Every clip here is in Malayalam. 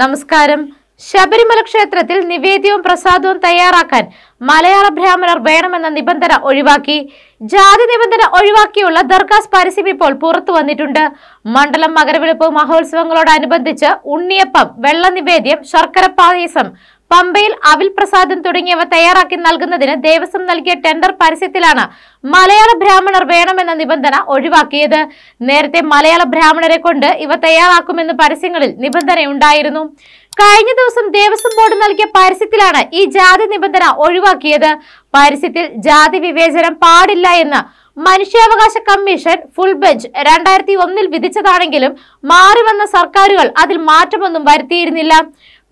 നമസ്കാരം ശബരിമല ക്ഷേത്രത്തിൽ നിവേദ്യവും പ്രസാദവും തയ്യാറാക്കാൻ മലയാള ബ്രാഹ്മണർ വേണമെന്ന നിബന്ധന ഒഴിവാക്കി ജാതി നിബന്ധന ഒഴിവാക്കിയുള്ള ദർഗാസ് പരസ്യം ഇപ്പോൾ പുറത്തു വന്നിട്ടുണ്ട് മണ്ഡലം മകരവിളിപ്പ് മഹോത്സവങ്ങളോടനുബന്ധിച്ച് ഉണ്ണിയപ്പം വെള്ള നിവേദ്യം ശർക്കര പായസം പമ്പയിൽ അവിൽ പ്രസാദം തുടങ്ങിയവ തയ്യാറാക്കി നൽകുന്നതിന് ദേവസ്വം നൽകിയ ടെൻഡർ പരസ്യത്തിലാണ് മലയാള ബ്രാഹ്മണർ വേണമെന്ന നിബന്ധന ഒഴിവാക്കിയത് നേരത്തെ മലയാള ബ്രാഹ്മണരെ കൊണ്ട് ഇവ തയ്യാറാക്കുമെന്ന് പരസ്യങ്ങളിൽ നിബന്ധനയുണ്ടായിരുന്നു കഴിഞ്ഞ ദിവസം ദേവസ്വം ബോർഡ് നൽകിയ പരസ്യത്തിലാണ് ഈ ജാതി നിബന്ധന ഒഴിവാക്കിയത് പരസ്യത്തിൽ ജാതി വിവേചനം പാടില്ല എന്ന് മനുഷ്യാവകാശ കമ്മീഷൻ ഫുൾ ബെഞ്ച് രണ്ടായിരത്തി ഒന്നിൽ വിധിച്ചതാണെങ്കിലും മാറി വന്ന സർക്കാരുകൾ അതിൽ മാറ്റമൊന്നും വരുത്തിയിരുന്നില്ല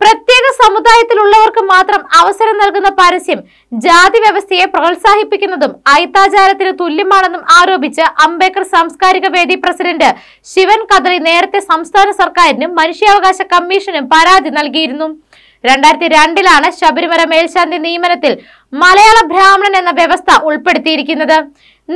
പ്രത്യേക സമുദായത്തിലുള്ളവർക്ക് മാത്രം അവസരം നൽകുന്ന പരസ്യം ജാതി വ്യവസ്ഥയെ പ്രോത്സാഹിപ്പിക്കുന്നതും ഐത്താചാരത്തിന് തുല്യമാണെന്നും ആരോപിച്ച് അംബേദ്കർ സാംസ്കാരിക വേദി പ്രസിഡന്റ് ശിവൻ കദളി നേരത്തെ സംസ്ഥാന സർക്കാരിനും മനുഷ്യാവകാശ കമ്മീഷനും പരാതി നൽകിയിരുന്നു രണ്ടായിരത്തി രണ്ടിലാണ് ശബരിമല മേൽശാന്തി നിയമനത്തിൽ മലയാള ബ്രാഹ്മണൻ എന്ന വ്യവസ്ഥ ഉൾപ്പെടുത്തിയിരിക്കുന്നത്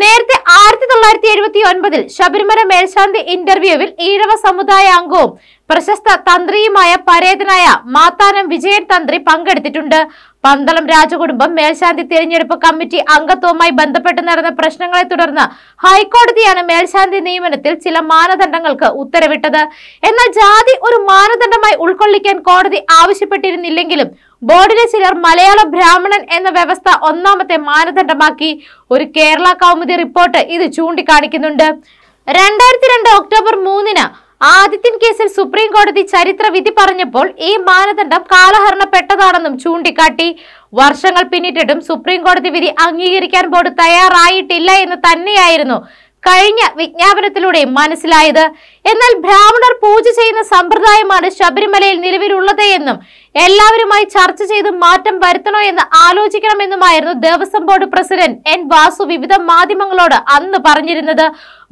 നേരത്തെ ആയിരത്തി തൊള്ളായിരത്തി എഴുപത്തി ഒൻപതിൽ ശബരിമല മേൽശാന്തി ഇന്റർവ്യൂവിൽ ഈഴവ സമുദായ അംഗവും പ്രശസ്ത തന്ത്രിയുമായ പരേതനായ മാത്താനം വിജയൻ തന്ത്രി പങ്കെടുത്തിട്ടുണ്ട് പന്തളം രാജകുടുംബം മേൽശാന്തി തിരഞ്ഞെടുപ്പ് കമ്മിറ്റി അംഗത്വവുമായി ബന്ധപ്പെട്ട് നടന്ന പ്രശ്നങ്ങളെ തുടർന്ന് ഹൈക്കോടതിയാണ് മേൽശാന്തി നിയമനത്തിൽ ചില മാനദണ്ഡങ്ങൾക്ക് ഉത്തരവിട്ടത് എന്നാൽ ജാതി ഒരു മാനദണ്ഡമായി ഉൾക്കൊള്ളിക്കാൻ കോടതി ആവശ്യപ്പെട്ടിരുന്നില്ലെങ്കിലും ബോർഡിലെ ചിലർ മലയാള ബ്രാഹ്മണൻ എന്ന വ്യവസ്ഥ ഒന്നാമത്തെ മാനദണ്ഡമാക്കി ഒരു കേരള കൗമുദി റിപ്പോർട്ട് ഇത് ചൂണ്ടിക്കാണിക്കുന്നുണ്ട് രണ്ടായിരത്തി രണ്ട് ഒക്ടോബർ മൂന്നിന് ആദിത്യൻ കേസിൽ സുപ്രീം കോടതി ചരിത്ര വിധി പറഞ്ഞപ്പോൾ ഈ മാനദണ്ഡം കാലഹരണപ്പെട്ടതാണെന്നും ചൂണ്ടിക്കാട്ടി വർഷങ്ങൾ പിന്നിട്ടിട്ടും സുപ്രീം കോടതി വിധി അംഗീകരിക്കാൻ ബോർഡ് തയ്യാറായിട്ടില്ല എന്ന് തന്നെയായിരുന്നു കഴിഞ്ഞ വിജ്ഞാപനത്തിലൂടെ മനസ്സിലായത് എന്നാൽ ബ്രാഹ്മണർ പൂജ ചെയ്യുന്ന സമ്പ്രദായമാണ് ശബരിമലയിൽ നിലവിലുള്ളത് എന്നും എല്ലാവരുമായി ചർച്ച ചെയ്ത് മാറ്റം വരുത്തണോ എന്ന് ആലോചിക്കണമെന്നുമായിരുന്നു Devaswom board president N Vasu വിവിധ മാധ്യമങ്ങളോട് അന്ന് പറഞ്ഞിരുന്നത്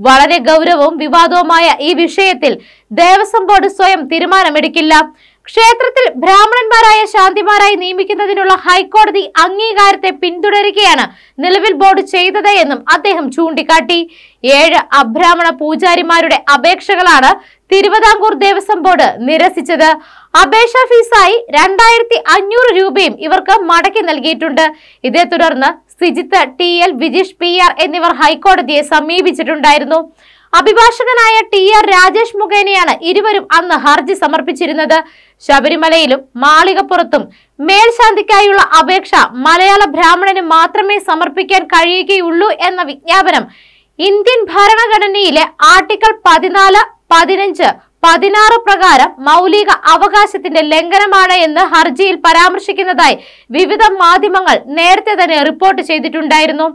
വളരെ ഗൗരവവും വിവാദവുമായ ഈ വിഷയത്തിൽ ദേവസ്വം ബോർഡ് സ്വയം തീരുമാനമെടുക്കില്ല ക്ഷേത്രത്തിൽ ബ്രാഹ്മണന്മാരായ ശാന്തിമാരായി നിയമിക്കുന്നതിനുള്ള ഹൈക്കോടതി അംഗീകാരത്തെ പിന്തുടരുകയാണ് നിലവിൽ ബോർഡ് ചെയ്തത് എന്നും അദ്ദേഹം ചൂണ്ടിക്കാട്ടി ഏഴ് അബ്രാഹ്മണ പൂജാരിമാരുടെ അപേക്ഷകളാണ് തിരുവിതാംകൂർ ദേവസ്വം ബോർഡ് നിരസിച്ചത് അപേക്ഷ ഫീസായി രണ്ടായിരത്തി അഞ്ഞൂറ് രൂപയും ഇവർക്ക് മടക്കി നൽകിയിട്ടുണ്ട് ഇതേ തുടർന്ന് Sijith T L Vijeesh P R എന്നിവർ ഹൈക്കോടതിയെ സമീപിച്ചിട്ടുണ്ടായിരുന്നു അഭിഭാഷകനായ ടി ആർ രാജേഷ് മുഖേനയാണ് ഇരുവരും അന്ന് ഹർജി സമർപ്പിച്ചിരുന്നത് ശബരിമലയിലും മാളികപ്പുറത്തും മേൽശാന്തിക്കായുള്ള അപേക്ഷ മലയാള ബ്രാഹ്മണന് മാത്രമേ സമർപ്പിക്കാൻ കഴിയുകയുള്ളൂ എന്ന വിജ്ഞാപനം ഇന്ത്യൻ ഭരണഘടനയിലെ ആർട്ടിക്കിൾ പതിനാല് പതിനഞ്ച് പതിനാറ് പ്രകാരം മൗലിക അവകാശത്തിന്റെ ലംഘനമാണ് എന്ന് ഹർജിയിൽ പരാമർശിക്കുന്നതായി വിവിധ മാധ്യമങ്ങൾ നേരത്തെ തന്നെ റിപ്പോർട്ട് ചെയ്തിട്ടുണ്ടായിരുന്നു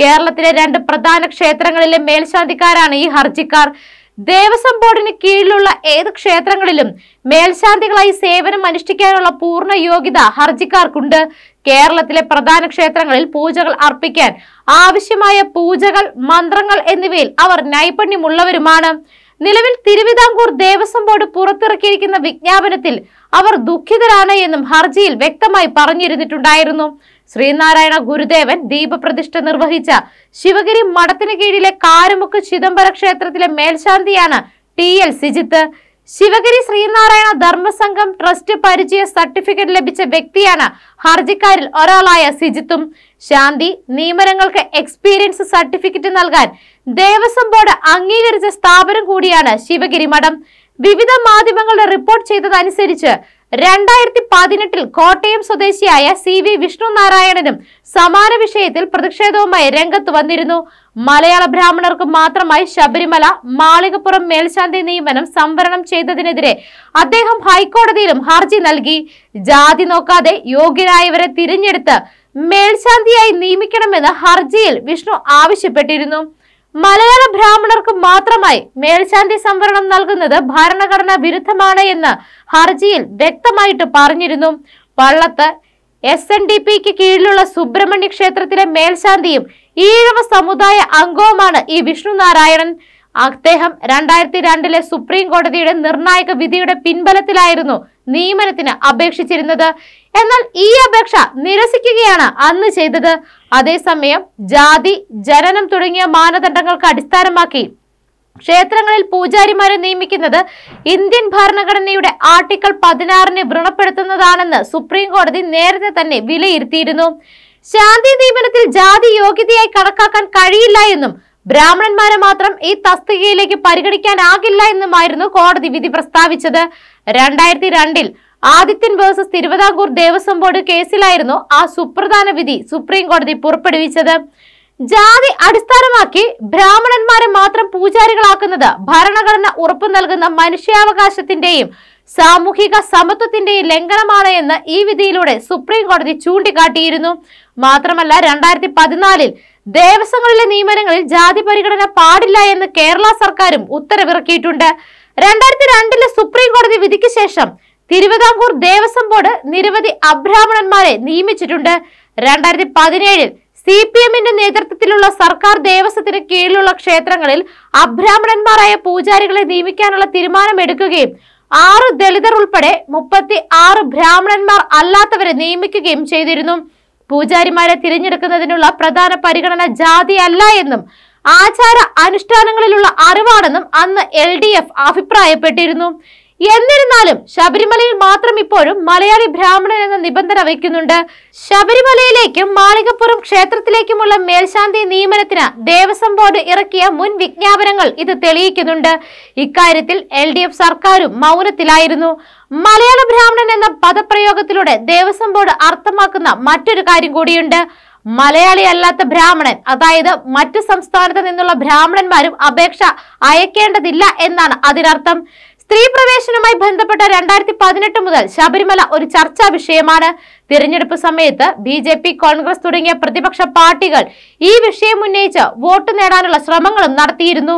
കേരളത്തിലെ രണ്ട് പ്രധാന ക്ഷേത്രങ്ങളിലെ മേൽശാന്തിക്കാരാണ് ഈ ഹർജിക്കാർ ദേവസ്വം ബോർഡിന് കീഴിലുള്ള ഏത് ക്ഷേത്രങ്ങളിലും മേൽശാന്തികളായി സേവനം അനുഷ്ഠിക്കാനുള്ള പൂർണ്ണ യോഗ്യത ഹർജിക്കാർക്കുണ്ട് കേരളത്തിലെ പ്രധാന ക്ഷേത്രങ്ങളിൽ പൂജകൾ അർപ്പിക്കാൻ ആവശ്യമായ പൂജകൾ മന്ത്രങ്ങൾ എന്നിവയിൽ അവർ നൈപുണ്യമുള്ളവരുമാണ് നിലവിൽ തിരുവിതാംകൂർ ദേവസ്വം ബോർഡ് പുറത്തിറക്കിയിരിക്കുന്ന വിജ്ഞാപനത്തിൽ അവർ ദുഃഖിതരാണ് എന്നും ഹർജിയിൽ വ്യക്തമായി പറഞ്ഞിരുന്നിട്ടുണ്ടായിരുന്നു ശ്രീനാരായണ ഗുരുദേവൻ ദീപപ്രതിഷ്ഠ നിർവഹിച്ച ശിവഗിരി മഠത്തിന് കീഴിലെ കാരുമുക്ക് ചിദംബര ക്ഷേത്രത്തിലെ മേൽശാന്തിയാണ് T L Sijith Sivagiri Sreenarayana Dharmasangham trust പരിചയ സർട്ടിഫിക്കറ്റ് ലഭിച്ച വ്യക്തിയാണ് ഹർജിക്കാരിൽ ഒരാളായ സിജിത്തും ശാന്തി നിയമനങ്ങൾക്ക് എക്സ്പീരിയൻസ് സർട്ടിഫിക്കറ്റ് നൽകാൻ ദേവസ്വം ബോർഡ് അംഗീകരിച്ച സ്ഥാപനം കൂടിയാണ് ശിവഗിരി മഠം വിവിധ മാധ്യമങ്ങളുടെ റിപ്പോർട്ട് ചെയ്തതനുസരിച്ച് രണ്ടായിരത്തി പതിനെട്ടിൽ കോട്ടയം സ്വദേശിയായ സി വി വിഷ്ണു നാരായണനും സമാന വിഷയത്തിൽ പ്രതിഷേധവുമായി രംഗത്ത് വന്നിരുന്നു മലയാള ബ്രാഹ്മണർക്ക് മാത്രമായി ശബരിമല മാളികപ്പുറം മേൽശാന്തി നിയമനം സംവരണം ചെയ്തതിനെതിരെ അദ്ദേഹം ഹൈക്കോടതിയിലും ഹർജി നൽകി ജാതി നോക്കാതെ യോഗ്യരായവരെ തിരഞ്ഞെടുത്ത് മേൽശാന്തിയായി നിയമിക്കണമെന്ന് ഹർജിയിൽ വിഷ്ണു ആവശ്യപ്പെട്ടിരുന്നു മലയാള ബ്രാഹ്മണർക്ക് മാത്രമായി മേൽശാന്തി സംവരണം നൽകുന്നത് ഭരണഘടനാ വിരുദ്ധമാണ് എന്ന് ഹർജിയിൽ വ്യക്തമായിട്ട് പറഞ്ഞിരുന്നു പള്ളത്ത് എസ് എൻ ഡി പിക്ക് കീഴിലുള്ള സുബ്രഹ്മണ്യ ക്ഷേത്രത്തിലെ മേൽശാന്തിയും ഈഴവ സമുദായ അംഗവുമാണ് ഈ വിഷ്ണു നാരായണൻ അദ്ദേഹം രണ്ടായിരത്തി രണ്ടിലെ സുപ്രീം കോടതിയുടെ നിർണായക വിധിയുടെ പിൻബലത്തിലായിരുന്നു നിയമനത്തിന് അപേക്ഷിച്ചിരുന്നത് എന്നാൽ ഈ അപേക്ഷ നിരസിക്കുകയാണ് അന്ന് ചെയ്തത് അതേസമയം ജാതി ജനനം തുടങ്ങിയ മാനദണ്ഡങ്ങൾക്ക് അടിസ്ഥാനമാക്കി ക്ഷേത്രങ്ങളിൽ പൂജാരിമാരെ നിയമിക്കുന്നത് ഇന്ത്യൻ ഭരണഘടനയുടെ ആർട്ടിക്കിൾ പതിനാറിനെ വ്രണപ്പെടുത്തുന്നതാണെന്ന് സുപ്രീം കോടതി നേരത്തെ തന്നെ വിലയിരുത്തിയിരുന്നു ശാന്തി നിയമനത്തിൽ ജാതി യോഗ്യതയായി കണക്കാക്കാൻ കഴിയില്ല എന്നും ബ്രാഹ്മണന്മാരെ മാത്രം ഈ തസ്തികയിലേക്ക് പരിഗണിക്കാനാകില്ല എന്നുമായിരുന്നു കോടതി വിധി പ്രസ്താവിച്ചത് രണ്ടായിരത്തി രണ്ടിൽ ആദിത്യൻ വേഴ്സസ് തിരുവിതാംകൂർ ദേവസ്വം ബോർഡ് കേസിലായിരുന്നു ആ സുപ്രധാന വിധി സുപ്രീം കോടതി പുറപ്പെടുവിച്ചത് ജാതി അടിസ്ഥാനമാക്കി ബ്രാഹ്മണന്മാരെ മാത്രം പൂജാരികളാക്കുന്നത് ഭരണഘടന ഉറപ്പു നൽകുന്ന മനുഷ്യാവകാശത്തിന്റെയും സാമൂഹിക സമത്വത്തിന്റെ ലംഘനമാണ് എന്ന് ഈ വിധിയിലൂടെ സുപ്രീം കോടതി ചൂണ്ടിക്കാട്ടിയിരുന്നു മാത്രമല്ല രണ്ടായിരത്തി പതിനാലിൽ ദേവസ്വങ്ങളിലെ നിയമനങ്ങളിൽ ജാതി പരിഗണന പാടില്ല എന്ന് കേരള സർക്കാരും ഉത്തരവിറക്കിയിട്ടുണ്ട് രണ്ടായിരത്തി രണ്ടിലെ സുപ്രീം കോടതി വിധിക്ക് ശേഷം തിരുവിതാംകൂർ ദേവസ്വം ബോർഡ് നിരവധി അബ്രാഹ്മണന്മാരെ നിയമിച്ചിട്ടുണ്ട് രണ്ടായിരത്തി പതിനേഴിൽ സി പി എമ്മിന്റെ നേതൃത്വത്തിലുള്ള സർക്കാർ ദേവസ്വത്തിന് കീഴിലുള്ള ക്ഷേത്രങ്ങളിൽ അബ്രാഹ്മണന്മാരായ പൂജാരികളെ നിയമിക്കാനുള്ള തീരുമാനമെടുക്കുകയും ആറ് ദളിതർ ഉൾപ്പെടെ മുപ്പത്തി ആറ് ബ്രാഹ്മണന്മാർ അല്ലാത്തവരെ നിയമിക്കുകയും ചെയ്തിരുന്നു പൂജാരിമാരെ തിരഞ്ഞെടുക്കുന്നതിനുള്ള പ്രധാന പരിഗണന ജാതിയല്ല എന്നും ആചാര അനുഷ്ഠാനങ്ങളിലുള്ള അറിവാണെന്നും അന്ന് എൽ ഡി എഫ് അഭിപ്രായപ്പെട്ടിരുന്നു എന്നിരുന്നാലും ശബരിമലയിൽ മാത്രം ഇപ്പോഴും മലയാളി ബ്രാഹ്മണൻ എന്ന നിബന്ധന വയ്ക്കുന്നുണ്ട് ശബരിമലയിലേക്കും മാളികപ്പുറം ക്ഷേത്രത്തിലേക്കുമുള്ള മേൽശാന്തി നിയമനത്തിന് ദേവസ്വം ബോർഡ് ഇറക്കിയ മുൻ വിജ്ഞാപനങ്ങൾ ഇത് തെളിയിക്കുന്നുണ്ട് ഇക്കാര്യത്തിൽ എൽ ഡി എഫ് സർക്കാരും മൗനത്തിലായിരുന്നു മലയാള ബ്രാഹ്മണൻ എന്ന പദപ്രയോഗത്തിലൂടെ ദേവസ്വം ബോർഡ് അർത്ഥമാക്കുന്ന മറ്റൊരു കാര്യം കൂടിയുണ്ട് മലയാളി അല്ലാത്ത ബ്രാഹ്മണൻ അതായത് മറ്റു സംസ്ഥാനത്ത് നിന്നുള്ള ബ്രാഹ്മണന്മാരും അപേക്ഷ അയക്കേണ്ടതില്ല എന്നാണ് അതിനർത്ഥം സ്ത്രീ പ്രവേശനവുമായി ബന്ധപ്പെട്ട രണ്ടായിരത്തി പതിനെട്ട് മുതൽ ശബരിമല ഒരു ചർച്ചാ വിഷയമാണ് തിരഞ്ഞെടുപ്പ് സമയത്ത് ബി ജെ പി കോൺഗ്രസ് തുടങ്ങിയ പ്രതിപക്ഷ പാർട്ടികൾ ഈ വിഷയം ഉന്നയിച്ച് വോട്ട് നേടാനുള്ള ശ്രമങ്ങളും നടത്തിയിരുന്നു